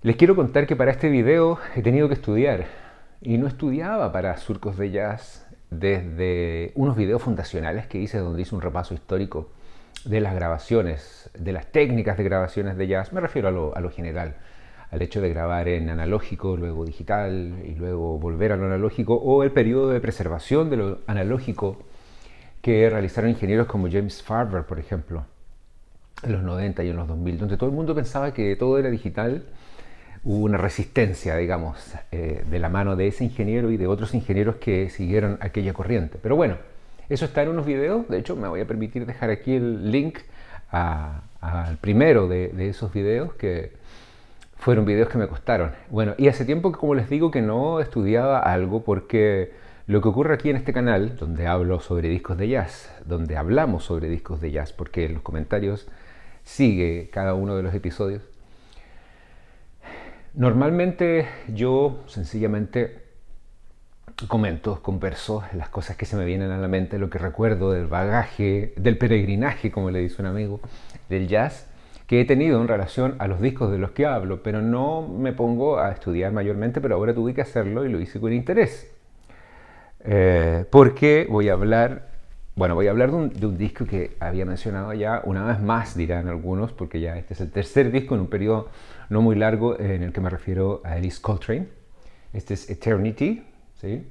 Les quiero contar que para este video he tenido que estudiar y no estudiaba para surcos de jazz desde unos videos fundacionales que hice donde hice un repaso histórico de las grabaciones, de las técnicas de grabaciones de jazz, me refiero a lo, general, al hecho de grabar en analógico, luego digital y luego volver a lo analógico, o el periodo de preservación de lo analógico que realizaron ingenieros como James Farber, por ejemplo, en los 90 y en los 2000, donde todo el mundo pensaba que todo era digital hubo una resistencia, digamos, eh, de la mano de ese ingeniero y de otros ingenieros que siguieron aquella corriente. Pero bueno, eso está en unos videos, de hecho me voy a permitir dejar aquí el link al primero de, de, esos videos que fueron videos que me costaron. Bueno, y hace tiempo que como les digo que no estudiaba algo porque lo que ocurre aquí en este canal, donde hablo sobre discos de jazz, donde hablamos sobre discos de jazz, porque en los comentarios sigue cada uno de los episodios, Normalmente yo sencillamente comento, converso las cosas que se me vienen a la mente, lo que recuerdo del bagaje, del peregrinaje, como le dice un amigo, del jazz que he tenido en relación a los discos de los que hablo, pero no me pongo a estudiar mayormente, pero ahora tuve que hacerlo y lo hice con interés. Eh, porque voy a hablar bueno, voy a hablar de un, disco que había mencionado ya una vez más, dirán algunos, porque ya este es el tercer disco en un periodo no muy largo eh, en el que me refiero a Alice Coltrane. Este es Eternity, ¿sí?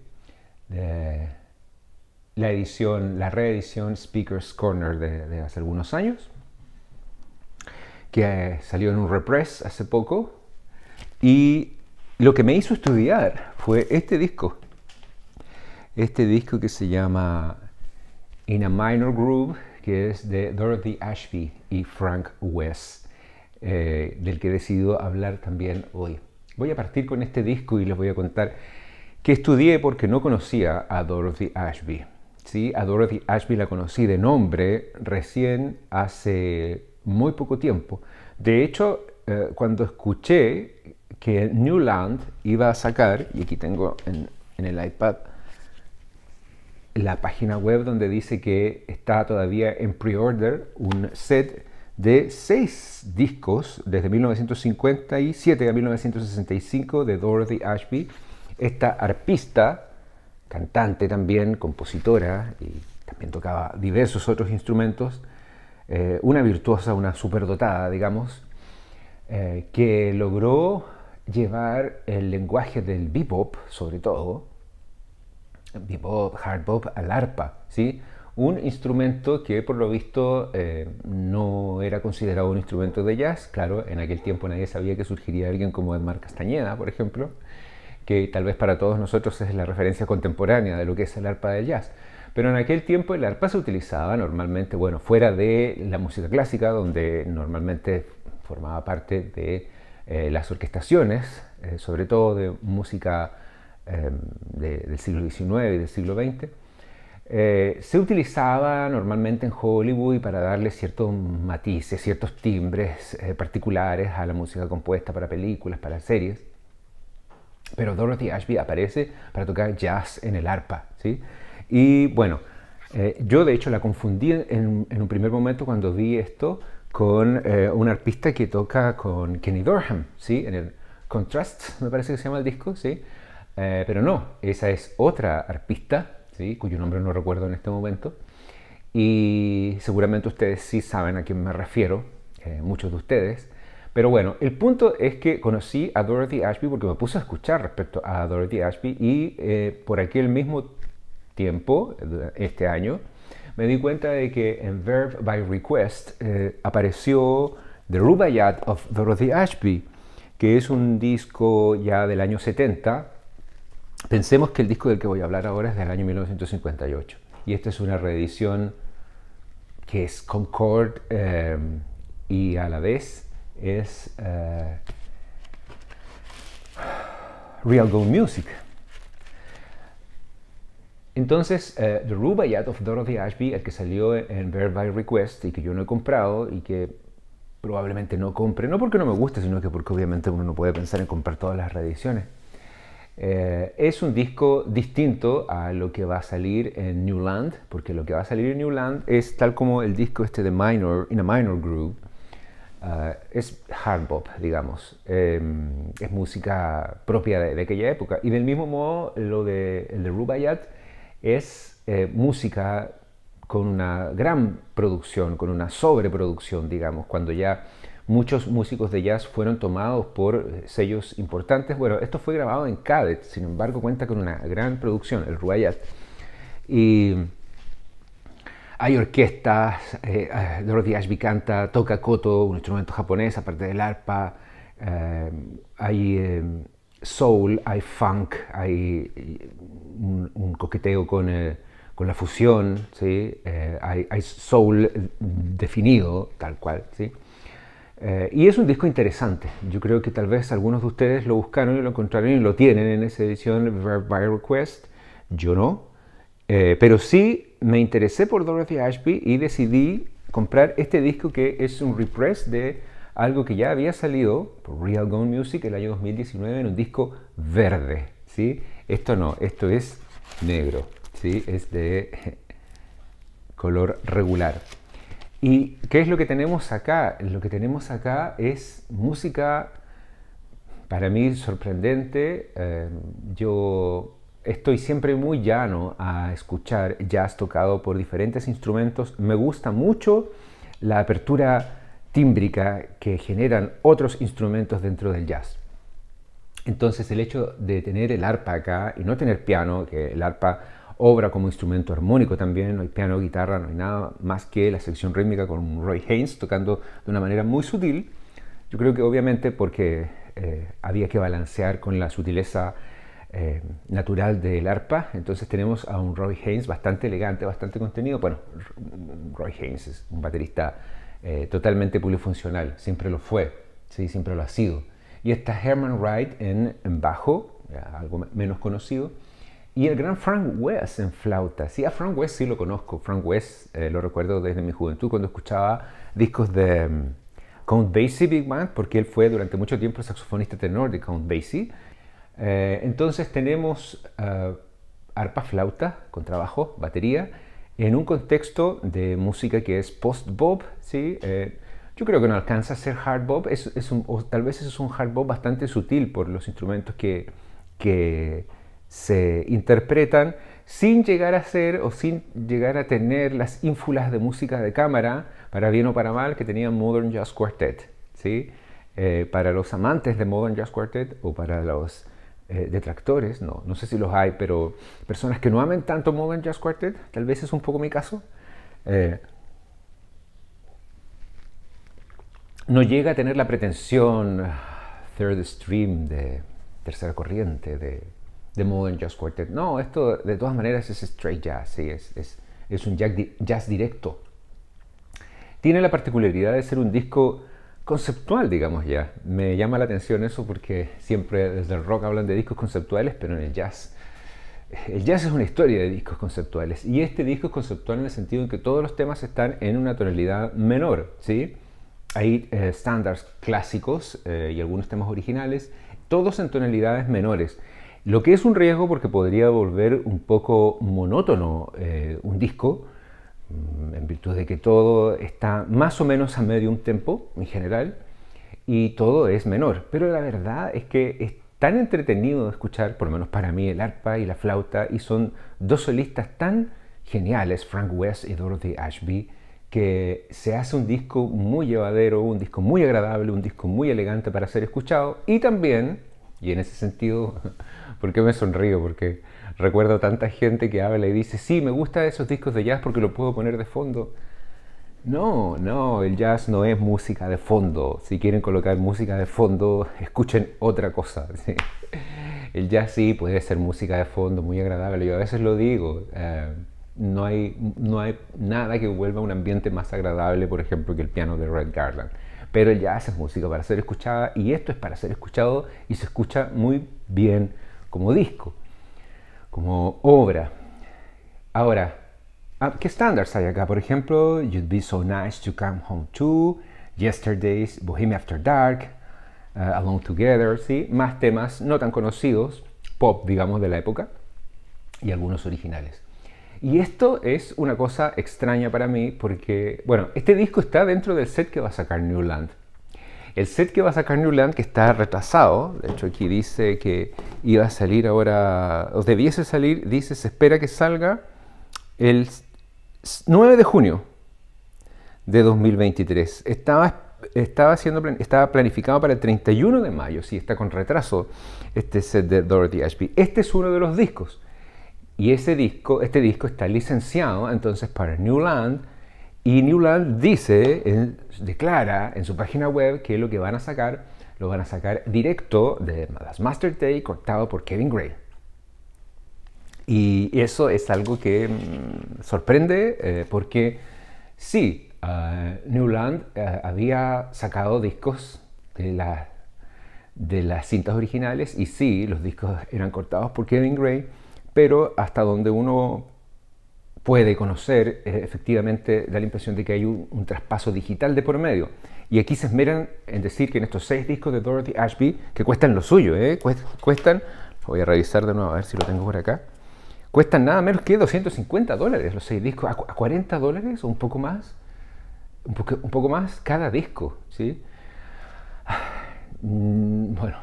la edición, la reedición Speaker's Corner de hace algunos años, que eh, salió en un repress hace poco. Y lo que me hizo estudiar fue este disco. Este disco que se llama In a Minor Groove, que es de Dorothy Ashby y Frank West, eh, del que he decidido hablar también hoy. Voy a partir con este disco y les voy a contar que estudié porque no conocía a Dorothy Ashby. ¿sí? A Dorothy Ashby la conocí de nombre recién hace muy poco tiempo. De hecho, eh, cuando escuché que Newland iba a sacar, y aquí tengo en, en el iPad, la página web donde dice que está todavía en pre-order un set de seis discos desde 1957 a 1965 de Dorothy Ashby, esta arpista, cantante también, compositora y también tocaba diversos otros instrumentos, eh, una virtuosa, una superdotada, digamos, eh, que logró llevar el lenguaje del bebop, sobre todo, bebop, hard bop, al arpa, ¿sí? Un instrumento que por lo visto eh, no era considerado un instrumento de jazz, claro, en aquel tiempo nadie sabía que surgiría alguien como Edmar Castañeda, por ejemplo, que tal vez para todos nosotros es la referencia contemporánea de lo que es el arpa del jazz. Pero en aquel tiempo el arpa se utilizaba normalmente, bueno, fuera de la música clásica, donde normalmente formaba parte de eh, las orquestaciones, eh, sobre todo de música Em, del siglo XIX y del siglo XX, eh, se utilizaba normalmente en Hollywood para darle ciertos matices, ciertos timbres eh, particulares a la música compuesta para películas, para series. Pero Dorothy Ashby aparece para tocar jazz en el arpa. ¿sí? Y bueno, eh, yo de hecho la confundí en, un primer momento cuando vi esto con un arpista que toca con Kenny Dorham, ¿sí? en el Contrast, me parece que se llama el disco. ¿sí? Eh, pero no, esa es otra arpista, cuyo nombre no recuerdo en este momento. Y seguramente ustedes sí saben a quién me refiero, eh, muchos de ustedes. Pero bueno, el punto es que conocí a Dorothy Ashby porque me puse a escuchar respecto a Dorothy Ashby y eh, por aquel mismo tiempo, eh, este año, me di cuenta de que en Verve by Request apareció The Rubaiyat of Dorothy Ashby, que es un disco ya del año 70 Pensemos que el disco del que voy a hablar ahora es del año 1958 y esta es una reedición que es Concord eh, y a la vez es eh, Real Gold Music. Entonces, eh, The Rubaiyat of Dorothy Ashby, el que salió en Bear by Request y que yo no he comprado y que probablemente no compre, no porque no me guste, sino que porque obviamente uno no puede pensar en comprar todas las reediciones. Eh, es un disco distinto a lo que va a salir en New Land, porque lo que va a salir en New Land es tal como el disco este de Minor, In a Minor Group, eh, es hard pop, digamos, eh, es música propia de, aquella época. Y del mismo modo, lo de, el de Rubaiyat es música con una gran producción, con una sobreproducción, digamos, cuando ya Muchos músicos de jazz fueron tomados por eh, sellos importantes. Bueno, esto fue grabado en Cadet, sin embargo cuenta con una gran producción, el Ruayat. Y hay orquestas, eh, ah, Dorothy Ashby canta, toca koto, un instrumento japonés, aparte del arpa, eh, hay soul, hay funk, hay mm, un, coqueteo con, con, la fusión, ¿sí? hay, hay, soul mm, definido, tal cual. ¿sí? Eh, y es un disco interesante. Yo creo que tal vez algunos de ustedes lo buscaron y lo encontraron y lo tienen en esa edición by request. Yo no. Eh, pero sí me interesé por Dorothy Ashby y decidí comprar este disco que es un repress de algo que ya había salido por Real Gone Music el año 2019 en un disco verde. ¿sí? Esto no, esto es negro. ¿sí? Es de color regular. ¿Y qué es lo que tenemos acá? Lo que tenemos acá es música para mí sorprendente. Em, yo estoy siempre muy llano a escuchar jazz tocado por diferentes instrumentos. Me gusta mucho la apertura tímbrica que generan otros instrumentos dentro del jazz. Entonces el hecho de tener el arpa acá y no tener piano, que el arpa obra como instrumento armónico también, no hay piano, guitarra, no hay nada más que la sección rítmica con Roy Haynes tocando de una manera muy sutil. Yo creo que obviamente porque eh, había que balancear con la sutileza eh, natural del arpa, entonces tenemos a un Roy Haynes bastante elegante, bastante contenido. Bueno, Roy Haynes es un baterista eh, totalmente polifuncional, siempre lo fue, ¿sí? siempre lo ha sido. Y está Herman Wright en bajo, algo menos conocido, y el gran Frank West en flauta. Sí, a Frank West sí lo conozco. Frank West eh, lo recuerdo desde mi juventud cuando escuchaba discos de mm, Count Basie Big Band, porque él fue durante mucho tiempo el saxofonista tenor de Count Basie. Eh, entonces tenemos eh, arpa, flauta, contrabajo, batería, en un contexto de música que es post-bop, ¿sí? yo creo que no alcanza a ser hard bop, es, tal vez es un hard bop bastante sutil por los instrumentos que, que se interpretan sin llegar a ser o sin llegar a tener las ínfulas de música de cámara, para bien o para mal, que tenía Modern Jazz Quartet. ¿sí? Eh, para los amantes de Modern Jazz Quartet o para los eh, detractores, no, sé si los hay, pero personas que no amen tanto Modern Jazz Quartet, tal vez es un poco mi caso, eh, no llega a tener la pretensión ah, third stream de tercera corriente, de de en Jazz Quartet. No, esto de todas maneras es straight jazz, ¿sí? es, es, un jazz directo. Tiene la particularidad de ser un disco conceptual, digamos ya. Me llama la atención eso porque siempre desde el rock hablan de discos conceptuales, pero en el jazz. El jazz es una historia de discos conceptuales y este disco es conceptual en el sentido en que todos los temas están en una tonalidad menor, ¿sí? Hay estándares eh, clásicos eh, y algunos temas originales, todos en tonalidades menores. Lo que es un riesgo porque podría volver un poco monótono eh, un disco, mm, en virtud de que todo está más o menos a medio un tempo en general y todo es menor. Pero la verdad es que es tan entretenido escuchar, por lo menos para mí, el arpa y la flauta, y son dos solistas tan geniales, Frank West y Dorothy Ashby, que se hace un disco muy llevadero, un disco muy agradable, un disco muy elegante para ser escuchado y también, y en ese sentido ¿Por qué me sonrío? Porque recuerdo tanta gente que habla y dice, sí, me gusta esos discos de jazz porque lo puedo poner de fondo. No, no, el jazz no es música de fondo. Si quieren colocar música de fondo, escuchen otra cosa. El jazz sí puede ser música de fondo, muy agradable. Yo a veces lo digo. Eh, no, hay, no hay nada que vuelva a un ambiente más agradable, por ejemplo, que el piano de Red Garland. Pero el jazz es música para ser escuchada y esto es para ser escuchado y se escucha muy bien como disco, como obra. Ahora, ah, ¿qué estándares hay acá? Por ejemplo, You'd Be So Nice to Come Home To, Yesterday's, Bohemian After Dark, Along uh, Alone Together, ¿sí? Más temas no tan conocidos, pop, digamos, de la época, y algunos originales. Y esto es una cosa extraña para mí porque, bueno, este disco está dentro del set que va a sacar Newland. El set que va a sacar Newland, que está retrasado, de hecho aquí dice que iba a salir ahora, o debiese salir, dice, se espera que salga el 9 de junio de 2023. Estaba, estaba, siendo, estaba planificado para el 31 de mayo, si está con retraso este set de Dorothy Ashby. Este es uno de los discos. Y ese disco, este disco está licenciado entonces para Newland y Newland dice, declara en su página web que lo que van a sacar, lo van a sacar directo de las Master Day cortado por Kevin Gray. Y eso es algo que mm, sorprende eh, porque sí, ah, Newland eh, había sacado discos de, de las cintas originales y sí, los discos eran cortados por Kevin Gray, pero hasta donde uno puede conocer, eh, efectivamente da la impresión de que hay un, traspaso digital de por medio. Y aquí se esmeran en decir que en estos seis discos de Dorothy Ashby, que cuestan lo suyo, eh, cuestan, voy a revisar de nuevo a ver si lo tengo por acá, cuestan nada menos que 250 dólares los seis discos, a 40 dólares o un poco más, un, poco, un poco más cada disco, ¿sí? Mm, bueno,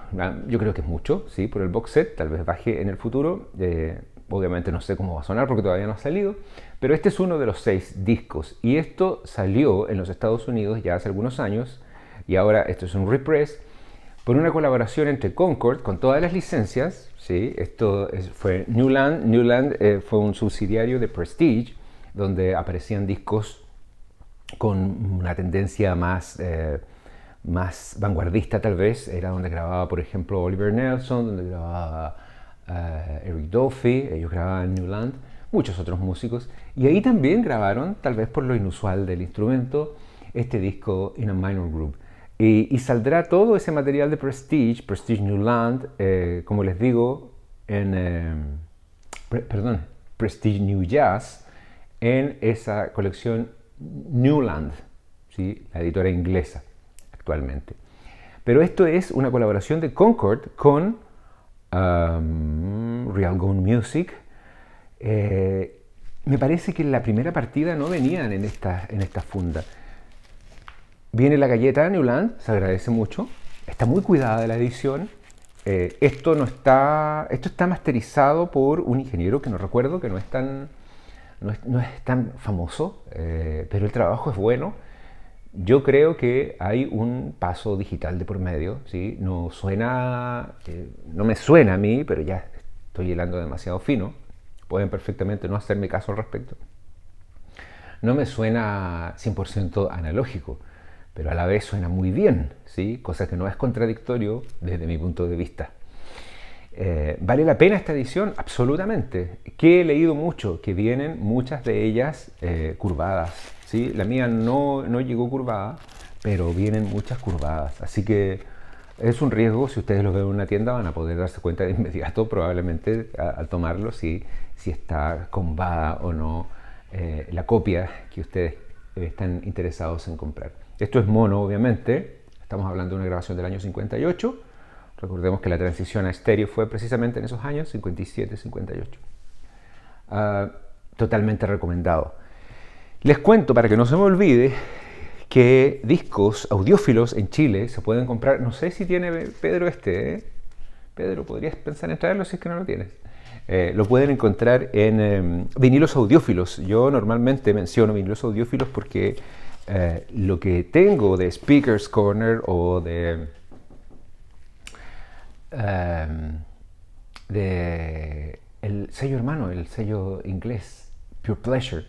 yo creo que es mucho, ¿sí? Por el box set, tal vez baje en el futuro. Eh, obviamente no sé cómo va a sonar porque todavía no ha salido, pero este es uno de los seis discos y esto salió en los Estados Unidos ya hace algunos años y ahora esto es un repress por una colaboración entre Concord con todas las licencias, ¿sí? esto fue Newland, Newland eh, fue un subsidiario de Prestige donde aparecían discos con una tendencia más... Eh, más vanguardista tal vez, era donde grababa por ejemplo Oliver Nelson, donde grababa eh, Eric Duffy, ellos grababan Newland, muchos otros músicos, y ahí también grabaron, tal vez por lo inusual del instrumento, este disco In a Minor Group. Y, saldrá todo ese material de Prestige, Prestige Newland, eh, como les digo, en, eh, perdón, Prestige New Jazz, en esa colección Newland, ¿sí? la editora inglesa actualmente. Pero esto es una colaboración de Concord con Um, Real Gone Music. Eh, me parece que en la primera partida no venían en esta, en esta funda. Viene la galleta Newland, se agradece mucho. Está muy cuidada de la edición. Eh, esto no está. Esto está masterizado por un ingeniero que no recuerdo, que no es tan. No es, tan famoso, eh, pero el trabajo es bueno. Yo creo que hay un paso digital de por medio, ¿sí? No suena, eh, no me suena a mí, pero ya estoy hilando demasiado fino. Pueden perfectamente no hacerme caso al respecto. No me suena 100% analógico, pero a la vez suena muy bien, ¿sí? Cosa que no es contradictorio desde mi punto de vista. Eh, ¿Vale la pena esta edición? Absolutamente. Que he leído mucho, que vienen muchas de ellas eh, curvadas. ¿sí? La mía no, llegó curvada, pero vienen muchas curvadas. Así que es un riesgo, si ustedes lo ven en una tienda van a poder darse cuenta de inmediato, probablemente al tomarlo, si, está combada o no eh, la copia que ustedes están interesados en comprar. Esto es mono, obviamente, estamos hablando de una grabación del año 58 Recordemos que la transición a estéreo fue precisamente en esos años, 57, 58. Ah, totalmente recomendado. Les cuento, para que no se me olvide, que discos audiófilos en Chile se pueden comprar. No sé si tiene Pedro este. ¿eh? Pedro, podrías pensar en traerlo si es que no lo tienes. Eh, lo pueden encontrar en eh, vinilos audiófilos. Yo normalmente menciono vinilos audiófilos porque lo que tengo de Speakers Corner o de Em, de el sello hermano, el sello inglés, Pure Pleasure.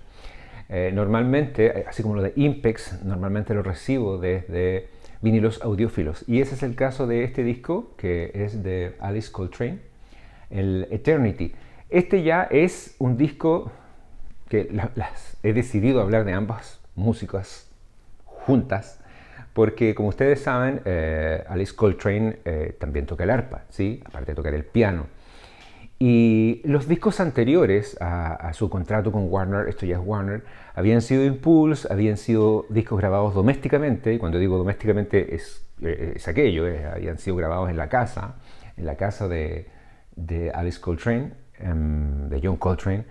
Eh, normalmente, así como lo de Impex, normalmente lo recibo desde vinilos audiófilos. Y ese es el caso de este disco, que es de Alice Coltrane, el Eternity. Este ya es un disco que he decidido hablar de ambas músicas juntas, porque como ustedes saben, eh, Alice Coltrane eh, también toca el arpa, ¿sí? aparte de tocar el piano. Y los discos anteriores a, su contrato con Warner, esto ya es Warner, habían sido Impulse, habían sido discos grabados domésticamente, y cuando digo domésticamente es, eh, aquello, eh, habían sido grabados en la casa, en la casa de, de Alice Coltrane, em, de John Coltrane,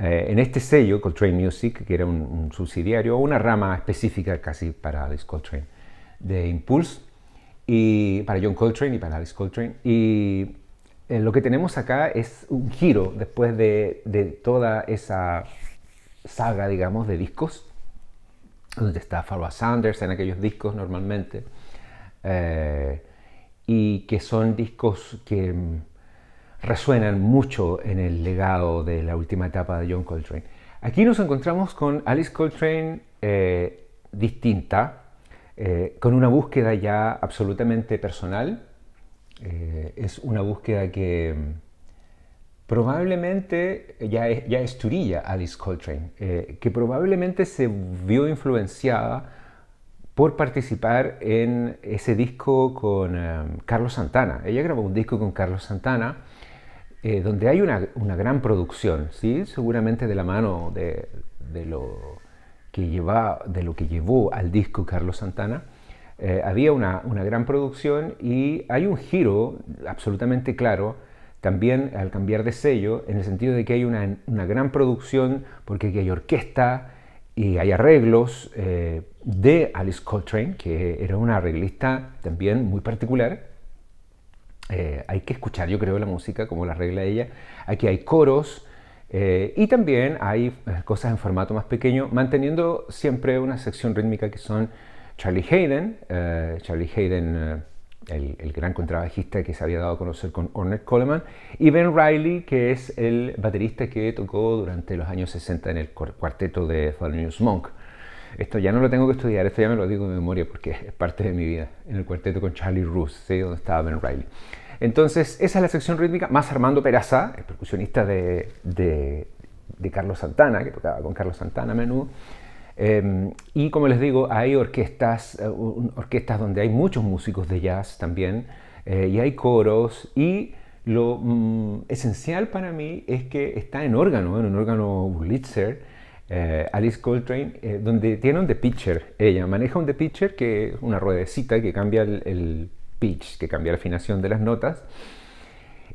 en este sello, Coltrane Music, que era un, un subsidiario, una rama específica casi para Alice Coltrane de Impulse, y para John Coltrane y para Alice Coltrane. Y eh, lo que tenemos acá es un giro después de, toda esa saga, digamos, de discos, donde está Farrah Sanders en aquellos discos normalmente, eh, y que son discos que mm, resuenan mucho en el legado de la última etapa de John Coltrane. Aquí nos encontramos con Alice Coltrane eh, distinta, eh, con una búsqueda ya absolutamente personal. Eh, es una búsqueda que mm, probablemente ya es, ya Alice Coltrane, eh, que probablemente se vio influenciada por participar en ese disco con Carlos Santana. Ella grabó un disco con Carlos Santana. donde hay una, gran producción, seguramente de la mano de, de, lleva, de lo que llevó al disco Carlos Santana, eh, había una, gran producción y hay un giro absolutamente claro también al cambiar de sello, en el sentido de que hay una, gran producción porque hay orquesta y hay arreglos eh, de Alice Coltrane, que era una arreglista también muy particular. Eh, hay que escuchar, yo creo, la música como la regla ella. Aquí hay coros, eh, y también hay eh, cosas en formato más pequeño, manteniendo siempre una sección rítmica que son Charlie Hayden, eh, Charlie Hayden, el, gran contrabajista que se había dado a conocer con Ornette Coleman, y Ben Riley, que es el baterista que tocó durante los años 60 en el cuarteto de Thelonious Monk esto ya no lo tengo que estudiar, esto ya me lo digo de memoria porque es parte de mi vida, en el cuarteto con Charlie Rouse donde estaba Ben Riley. Entonces, esa es la sección rítmica, más Armando Peraza, el percusionista de, Carlos Santana, que tocaba con Carlos Santana a menudo. Em, y como les digo, hay orquestas, eh, orquestas donde hay muchos músicos de jazz también, eh, y hay coros, y lo mm, esencial para mí es que está en órgano, en un órgano Blitzer, eh, Alice Coltrane, eh, donde tiene un The Pitcher. Ella maneja un The Pitcher, que es una ruedecita que cambia el, pitch, que cambia la afinación de las notas,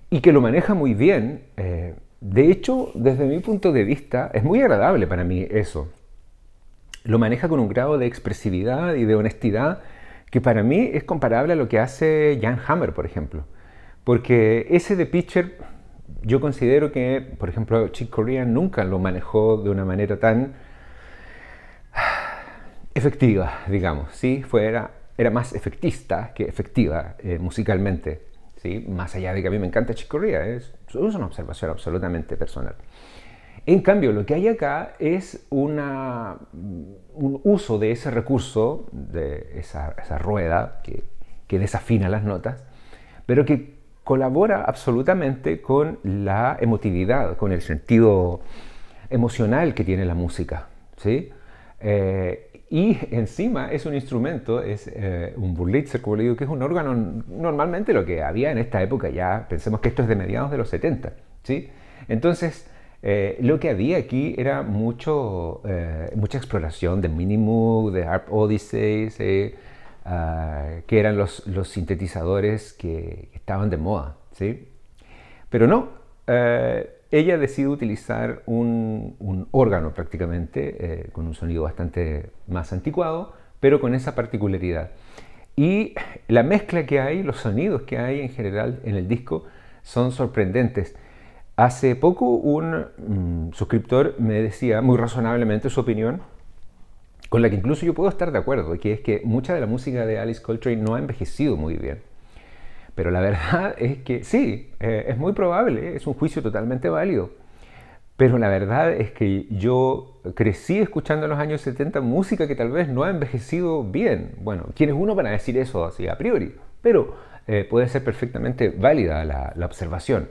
y que lo maneja muy bien. Eh, de hecho, desde mi punto de vista, es muy agradable para mí eso. Lo maneja con un grado de expresividad y de honestidad que para mí es comparable a lo que hace Jan Hammer, por ejemplo. Porque ese The Pitcher yo considero que, por ejemplo, Chick Corea nunca lo manejó de una manera tan efectiva, digamos, ¿sí? Fue, era, más efectista que efectiva eh, musicalmente, ¿sí? Más allá de que a mí me encanta Chick Corea, es, una observación absolutamente personal. En cambio, lo que hay acá es un uso de ese recurso, de esa, rueda que, que desafina las notas, pero que colabora absolutamente con la emotividad, con el sentido emocional que tiene la música. ¿sí? Eh, y encima es un instrumento, es eh, un burlitzer, como le digo, que es un órgano, normalmente lo que había en esta época, ya pensemos que esto es de mediados de los 70, ¿sí? Entonces, eh, lo que había aquí era mucho, mucha exploración de Minimoog, de Harp Odyssey, Ah, que eran los, sintetizadores que estaban de moda, ¿sí? Pero no, eh, ella decide utilizar un, órgano prácticamente, eh, con un sonido bastante más anticuado, pero con esa particularidad. Y la mezcla que hay, los sonidos que hay en general en el disco son sorprendentes. Hace poco un mm, suscriptor me decía muy razonablemente su opinión con la que incluso yo puedo estar de acuerdo, que es que mucha de la música de Alice Coltrane no ha envejecido muy bien. Pero la verdad es que sí, eh, es muy probable, es un juicio totalmente válido. Pero la verdad es que yo crecí escuchando en los años 70 música que tal vez no ha envejecido bien. Bueno, ¿quién es uno para decir eso así a priori? Pero eh, puede ser perfectamente válida la, observación.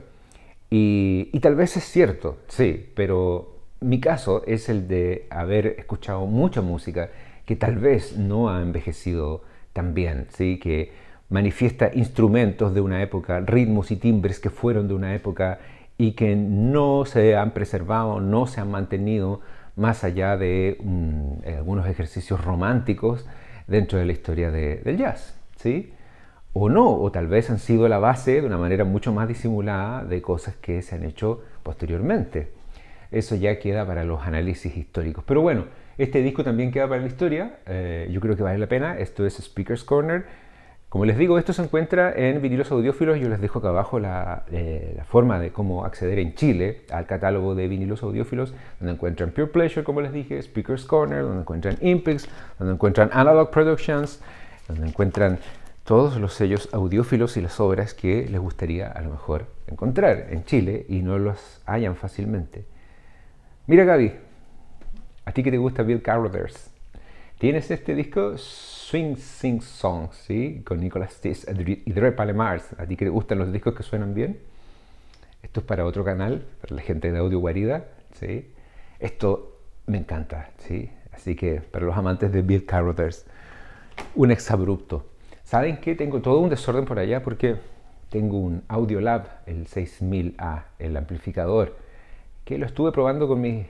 y, tal vez es cierto, sí, pero mi caso es el de haber escuchado mucha música que tal vez no ha envejecido tan bien, ¿sí? que manifiesta instrumentos de una época, ritmos y timbres que fueron de una época y que no se han preservado, no se han mantenido más allá de mm, algunos ejercicios románticos dentro de la historia del jazz, ¿sí? O no, o tal vez han sido la base de una manera mucho más disimulada de cosas que se han hecho posteriormente eso ya queda para los análisis históricos. Pero bueno, este disco también queda para la historia, eh, yo creo que vale la pena, esto es Speaker's Corner. Como les digo, esto se encuentra en vinilos audiófilos, yo les dejo acá abajo la, eh, forma de cómo acceder en Chile al catálogo de vinilos audiófilos, donde encuentran Pure Pleasure, como les dije, Speaker's Corner, donde encuentran Impex, donde encuentran Analog Productions, donde encuentran todos los sellos audiófilos y las obras que les gustaría a lo mejor encontrar en Chile y no los hallan fácilmente. Mira Gaby, a ti que te gusta Bill Carruthers, tienes este disco Swing Sing Song, ¿sí? Con Nicolas Tiss y Dre Palemars. A ti que te gustan los discos que suenan bien. Esto es para otro canal, para la gente de Audio Guarida, ¿sí? Esto me encanta, ¿sí? Así que para los amantes de Bill Carruthers, un exabrupto. ¿Saben qué? Tengo todo un desorden por allá porque tengo un Audio Lab, el 6000A, el amplificador, que lo estuve probando con mis,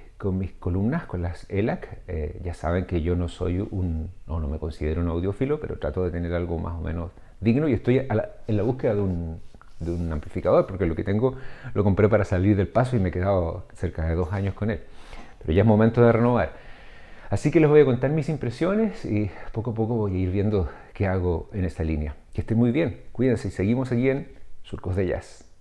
columnas, con las ELAC. Eh, ya saben que yo no soy un, no, no me considero un audiófilo, pero trato de tener algo más o menos digno y estoy en la búsqueda de un, amplificador, porque lo que tengo lo compré para salir del paso y me he quedado cerca de dos años con él. Pero ya es momento de renovar. Así que les voy a contar mis impresiones y poco a poco voy a ir viendo qué hago en esta línea. Que estén muy bien, cuídense y seguimos aquí en Surcos de Jazz.